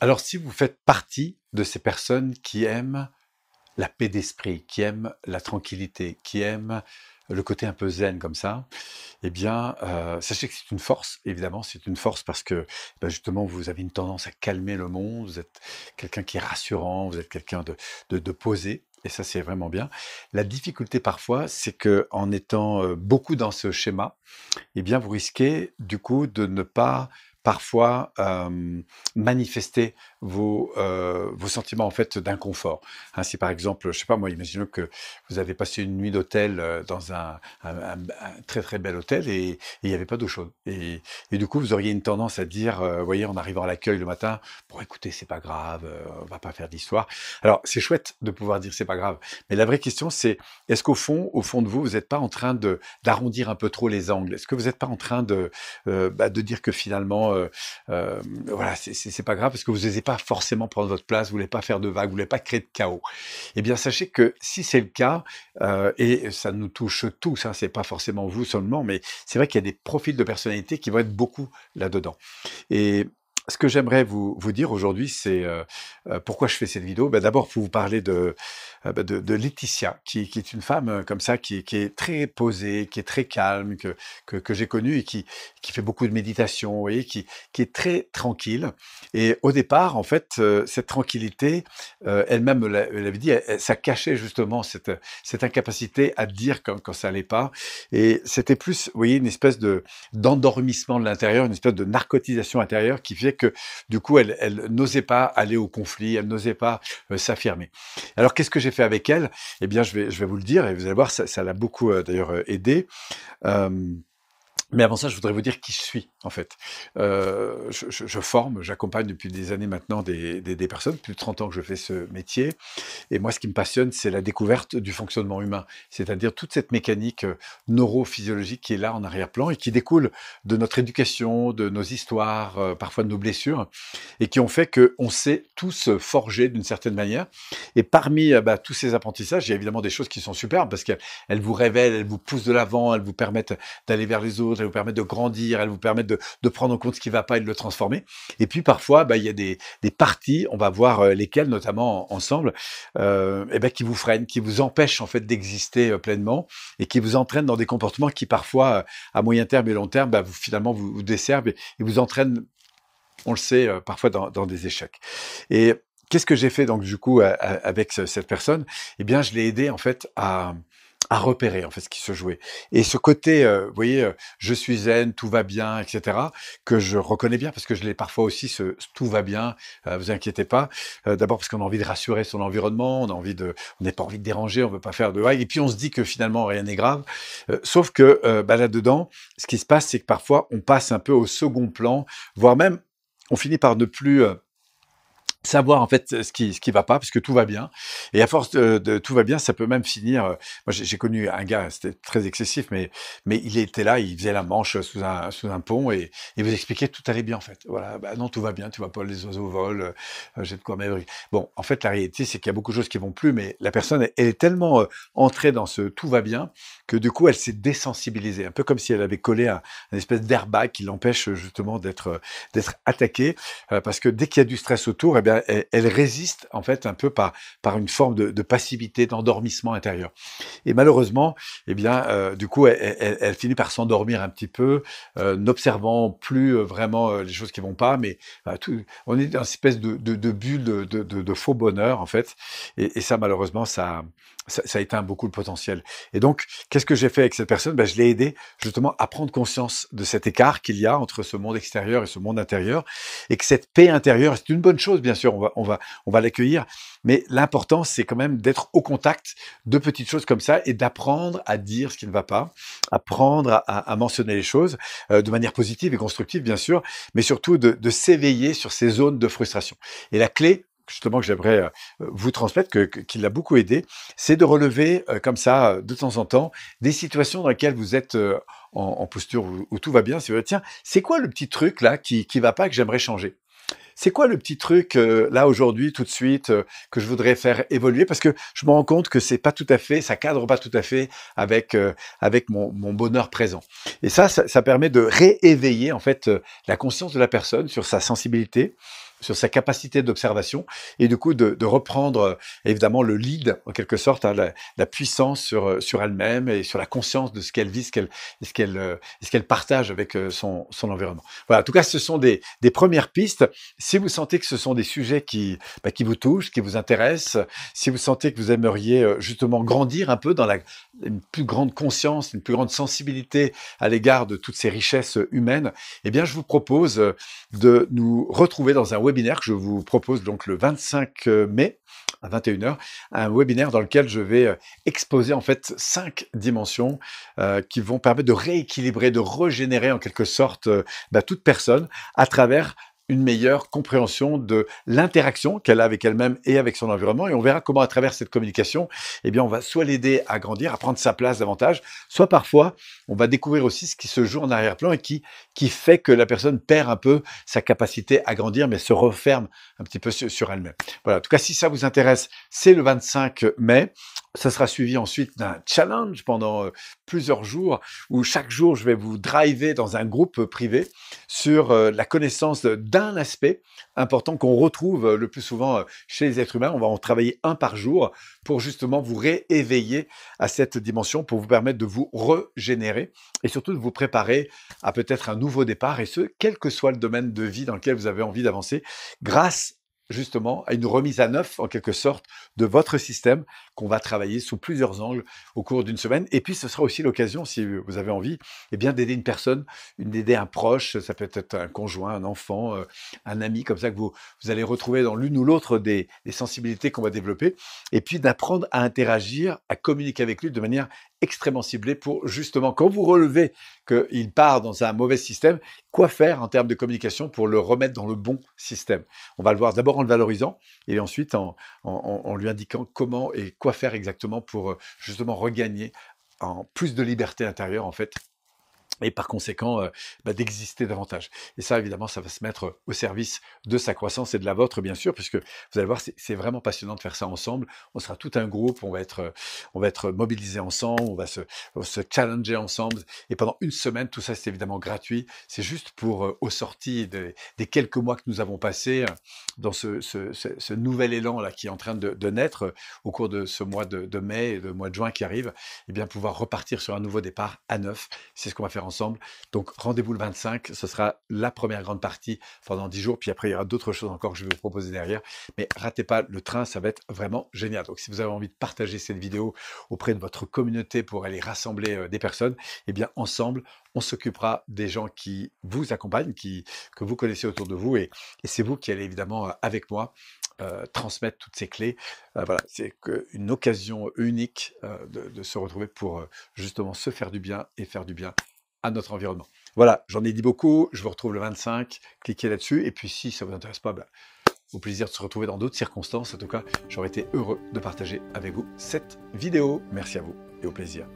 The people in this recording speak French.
Alors si vous faites partie de ces personnes qui aiment la paix d'esprit, qui aiment la tranquillité, qui aiment le côté un peu zen comme ça, eh bien, euh, sachez que c'est une force, évidemment, c'est une force parce que eh ben, justement, vous avez une tendance à calmer le monde, vous êtes quelqu'un qui est rassurant, vous êtes quelqu'un de, de, posé, et ça c'est vraiment bien. La difficulté parfois, c'est que en étant euh, beaucoup dans ce schéma, eh bien, vous risquez du coup de ne pas parfois manifester vos, vos sentiments en fait d'inconfort. Hein, si par exemple, je sais pas moi, imaginons que vous avez passé une nuit d'hôtel dans un, très très bel hôtel et il n'y avait pas d'eau chaude. Et, du coup, vous auriez une tendance à dire, vous voyez, en arrivant à l'accueil le matin, bon écoutez, c'est pas grave, on va pas faire d'histoire. Alors c'est chouette de pouvoir dire c'est pas grave, mais la vraie question c'est, est-ce qu'au fond, au fond de vous, vous n'êtes pas en train de d'arrondir un peu trop les angles Est-ce que vous n'êtes pas en train de bah, de dire que finalement euh, euh, voilà, c'est pas grave parce que vous n'osez pas forcément prendre votre place, vous voulez pas faire de vagues, vous voulez pas créer de chaos. Eh bien, sachez que si c'est le cas, euh, et ça nous touche tous, ça hein, c'est pas forcément vous seulement, mais c'est vrai qu'il y a des profils de personnalité qui vont être beaucoup là-dedans. Et ce que j'aimerais vous, dire aujourd'hui, c'est euh, euh, pourquoi je fais cette vidéo. Ben, D'abord, pour vous parler de, euh, ben, de, Laetitia, qui, est une femme comme ça, qui, est très posée, qui est très calme, que, que, j'ai connue et qui, qui fait beaucoup de méditation, vous voyez, qui, qui est très tranquille. Et au départ, en fait, cette tranquillité, elle-même l'avait dit, ça cachait justement cette, cette incapacité à dire quand, quand ça n'allait pas. Et c'était plus, vous voyez, une espèce de, d'endormissement de l'intérieur, une espèce de narcotisation intérieure qui faisait que du coup, elle, n'osait pas aller au conflit, elle n'osait pas euh, s'affirmer. Alors, qu'est-ce que j'ai fait avec elle Eh bien, je vais, je vais vous le dire, et vous allez voir, ça l'a beaucoup euh, d'ailleurs euh, aidé. Mais avant ça, je voudrais vous dire qui je suis, en fait. Euh, je, forme, j'accompagne depuis des années maintenant des, personnes, plus de 30 ans que je fais ce métier. Et moi, ce qui me passionne, c'est la découverte du fonctionnement humain, c'est-à-dire toute cette mécanique euh, neurophysiologique qui est là en arrière-plan et qui découle de notre éducation, de nos histoires, euh, parfois de nos blessures, et qui ont fait qu'on s'est tous forgés d'une certaine manière. Et parmi bah, tous ces apprentissages, il y a évidemment des choses qui sont superbes parce qu'elles vous révèlent, elles vous poussent de l'avant, elles vous permettent d'aller vers les autres, elle vous permet de grandir, elle vous permet de, prendre en compte ce qui ne va pas et de le transformer. Et puis parfois, bah, il y a des, parties, on va voir euh, lesquelles, notamment ensemble, et euh, eh ben, qui vous freinent, qui vous empêchent en fait d'exister euh, pleinement et qui vous entraînent dans des comportements qui parfois, à moyen terme et long terme, bah, vous, finalement vous, desservent et, vous entraînent, on le sait, parfois dans, des échecs. Et qu'est-ce que j'ai fait donc du coup avec cette personne Eh bien, je l'ai aidé en fait à à repérer en fait ce qui se jouait. Et ce côté, euh, vous voyez, euh, je suis zen, tout va bien, etc., que je reconnais bien parce que je l'ai parfois aussi, ce, tout va bien, euh, vous inquiétez pas. D'abord parce qu'on a envie de rassurer son environnement, on a envie de, on n'est pas envie de déranger, on veut pas faire de vagues, et puis on se dit que finalement rien n'est grave. sauf que bah, là-dedans, ce qui se passe, c'est que parfois on passe un peu au second plan, voire même on finit par ne plus savoir en fait ce qui ce qui va pas parce que tout va bien et à force de, tout va bien ça peut même finir euh, moi j'ai connu un gars c'était très excessif mais mais il était là il faisait la manche sous un sous un pont et il vous expliquait tout allait bien en fait voilà bah, non tout va bien tu vois pas les oiseaux volent euh, euh, j'ai de quoi m'ébrouiller. bon en fait la réalité c'est qu'il y a beaucoup de choses qui vont plus mais la personne elle, est tellement entrée dans ce tout va bien que du coup elle s'est désensibilisée un peu comme si elle avait collé un, une espèce d'airbag qui l'empêche justement d'être d'être attaquée parce que dès qu'il y a du stress autour et eh bien elle, résiste en fait un peu par, par une forme de, passivité, d'endormissement intérieur. Et malheureusement, eh bien, euh, du coup, elle, finit par s'endormir un petit peu, euh, n'observant plus euh, vraiment les choses qui vont pas, mais bah, tout, on est dans une espèce de, bulle de, faux bonheur en fait. Et, ça, malheureusement, ça, ça, éteint beaucoup le potentiel. Et donc, qu'est-ce que j'ai fait avec cette personne bah, Je l'ai aidé justement à prendre conscience de cet écart qu'il y a entre ce monde extérieur et ce monde intérieur, et que cette paix intérieure, c'est une bonne chose bien Bien sûr, on va, on va, l'accueillir. Mais l'important, c'est quand même d'être au contact de petites choses comme ça et d'apprendre à dire ce qui ne va pas, apprendre à, à mentionner les choses euh, de manière positive et constructive, bien sûr, mais surtout de, s'éveiller sur ces zones de frustration. Et la clé, justement que j'aimerais euh, vous transmettre, qui l'a beaucoup aidé, c'est de relever euh, comme ça, de temps en temps, des situations dans lesquelles vous êtes en, posture où, tout va bien. Si vous tiens, c'est quoi le petit truc là qui ne va pas que j'aimerais changer c'est quoi le petit truc euh, là aujourd'hui tout de suite euh, que je voudrais faire évoluer parce que je me rends compte que c'est pas tout à fait, ça cadre pas tout à fait avec euh, avec mon, bonheur présent. Et ça, ça, ça permet de rééveiller en fait la conscience de la personne sur sa sensibilité sur sa capacité d'observation et du coup de, reprendre euh, évidemment le lead en quelque sorte, hein, la, puissance euh, sur, elle-même et sur la conscience de ce qu'elle vit, ce qu'elle ce qu'elle euh, ce qu'elle partage avec son, environnement. Voilà, en tout cas, ce sont des, premières pistes. Si vous sentez que ce sont des sujets qui, bah, qui vous touchent, qui vous intéressent, si vous sentez que vous aimeriez justement grandir un peu dans une plus grande conscience, une plus grande sensibilité à l'égard de toutes ces richesses humaines, eh bien, je vous propose de nous retrouver dans un webinaire que je vous propose donc le 25 euh, mai à 21h, un webinaire dans lequel je vais euh, exposer en fait cinq dimensions euh, qui vont permettre de rééquilibrer, de régénérer en quelque sorte bah, toute personne à travers une meilleure compréhension de l'interaction qu'elle a avec elle-même et avec son environnement. Et on verra comment, à travers cette communication, eh bien, on va soit l'aider à grandir, à prendre sa place davantage, soit parfois, on va découvrir aussi ce qui se joue en arrière-plan et qui, qui fait que la personne perd un peu sa capacité à grandir, mais se referme un petit peu sur, elle-même. Voilà. En tout cas, si ça vous intéresse, c'est le 25 mai. Ça sera suivi ensuite d'un challenge pendant euh, plusieurs jours où chaque jour, je vais vous driver dans un groupe privé sur euh, la connaissance de un aspect important qu'on retrouve euh, le plus souvent euh, chez les êtres humains. On va en travailler un par jour pour justement vous rééveiller à cette dimension, pour vous permettre de vous régénérer et surtout de vous préparer à peut-être un nouveau départ, et ce, quel que soit le domaine de vie dans lequel vous avez envie d'avancer, grâce justement à une remise à neuf, en quelque sorte, de votre système qu'on va travailler sous plusieurs angles au cours d'une semaine. Et puis, ce sera aussi l'occasion, si vous avez envie, eh bien d'aider une personne, d'aider un proche, ça peut être un conjoint, un enfant, euh, un ami, comme ça que vous, vous allez retrouver dans l'une ou l'autre des, des sensibilités qu'on va développer. Et puis, d'apprendre à interagir, à communiquer avec lui de manière extrêmement ciblé pour justement, quand vous relevez qu'il part dans un mauvais système, quoi faire en termes de communication pour le remettre dans le bon système. On va le voir d'abord en le valorisant et ensuite en, lui indiquant comment et quoi faire exactement pour euh, justement regagner en plus de liberté intérieure en fait et par conséquent euh, bah, d'exister davantage. Et ça, évidemment, ça va se mettre au service de sa croissance et de la vôtre, bien sûr, puisque vous allez voir, c'est vraiment passionnant de faire ça ensemble. On sera tout un groupe, on va être, euh, on va être mobilisés ensemble, on va, se, challenger ensemble. Et pendant une semaine, tout ça, c'est évidemment gratuit. C'est juste pour, euh, aux sorties des quelques mois que nous avons passés dans ce, ce, nouvel élan-là qui est en train de, naître au cours de ce mois de, mai et le mois de juin qui arrive, et eh bien pouvoir repartir sur un nouveau départ à neuf. C'est ce qu'on va faire ensemble. Donc rendez-vous le 25, ce sera la première grande partie pendant 10 jours, puis après il y aura d'autres choses encore que je vais vous proposer derrière. Mais ratez pas le train, ça va être vraiment génial. Donc si vous avez envie de partager cette vidéo auprès de votre communauté pour aller rassembler euh, des personnes, eh bien ensemble, on s'occupera des gens qui vous accompagnent, qui, que vous connaissez autour de vous, et, c'est vous qui allez évidemment euh, avec moi euh, transmettre toutes ces clés. voilà, c'est une occasion unique de, se retrouver pour justement se faire du bien et faire du bien notre environnement. Voilà, j'en ai dit beaucoup. Je vous retrouve le 25. Cliquez là-dessus. Et puis, si ça ne vous intéresse pas, bah, au plaisir de se retrouver dans d'autres circonstances. En tout cas, j'aurais été heureux de partager avec vous cette vidéo. Merci à vous et au plaisir.